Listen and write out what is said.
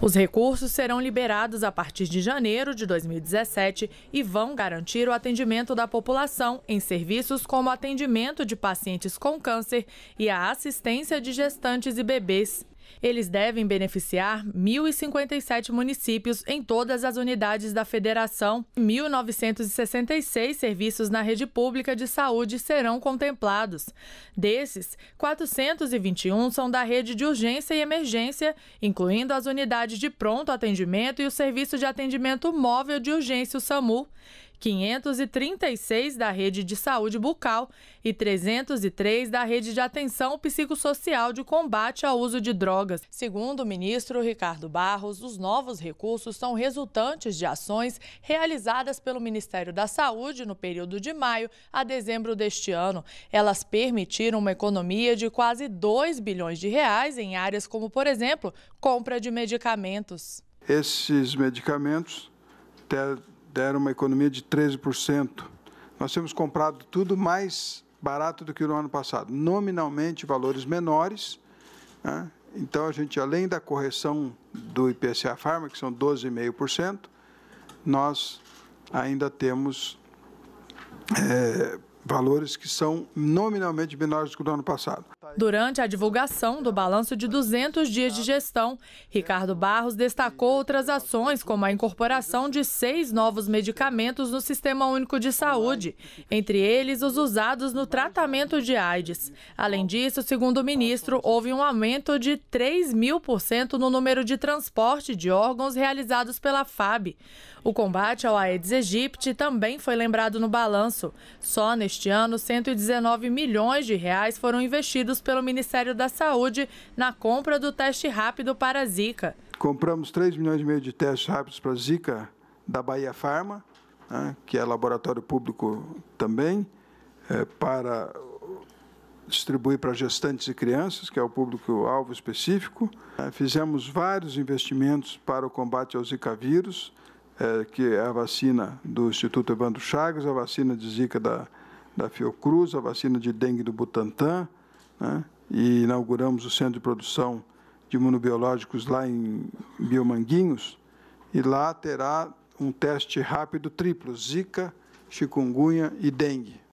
Os recursos serão liberados a partir de janeiro de 2017 e vão garantir o atendimento da população em serviços como atendimento de pacientes com câncer e a assistência de gestantes e bebês. Eles devem beneficiar 1.057 municípios em todas as unidades da federação. 1.966 serviços na rede pública de saúde serão contemplados. Desses, 421 são da rede de urgência e emergência, incluindo as unidades de pronto atendimento e o serviço de atendimento móvel de urgência, o SAMU. 536 da Rede de Saúde Bucal e 303 da Rede de Atenção Psicossocial de Combate ao Uso de Drogas. Segundo o ministro Ricardo Barros, os novos recursos são resultantes de ações realizadas pelo Ministério da Saúde no período de maio a dezembro deste ano. Elas permitiram uma economia de quase 2 bilhões de reais em áreas como, por exemplo, compra de medicamentos. Esses medicamentos era uma economia de 13%. Nós temos comprado tudo mais barato do que no ano passado, nominalmente valores menores. Né? Então, a gente, além da correção do IPCA Farma, que são 12,5%, nós ainda temos é, valores que são nominalmente menores do que no ano passado. Durante a divulgação do balanço de 200 dias de gestão, Ricardo Barros destacou outras ações, como a incorporação de seis novos medicamentos no Sistema Único de Saúde, entre eles os usados no tratamento de AIDS. Além disso, segundo o ministro, houve um aumento de 3 mil por cento no número de transporte de órgãos realizados pela FAB. O combate ao Aedes aegypti também foi lembrado no balanço. Só neste ano, 119 milhões de reais foram investidos pelo Ministério da Saúde na compra do teste rápido para a Zika. Compramos 3 milhões e meio de testes rápidos para a Zika da Bahia Pharma, né, que é laboratório público também, é, para distribuir para gestantes e crianças, que é o público-alvo específico. É, fizemos vários investimentos para o combate ao Zika vírus, é, que é a vacina do Instituto Evandro Chagas, a vacina de Zika da, da Fiocruz, a vacina de dengue do Butantan, né? e inauguramos o centro de produção de imunobiológicos lá em Biomanguinhos, e lá terá um teste rápido triplo, zika, chikungunya e dengue.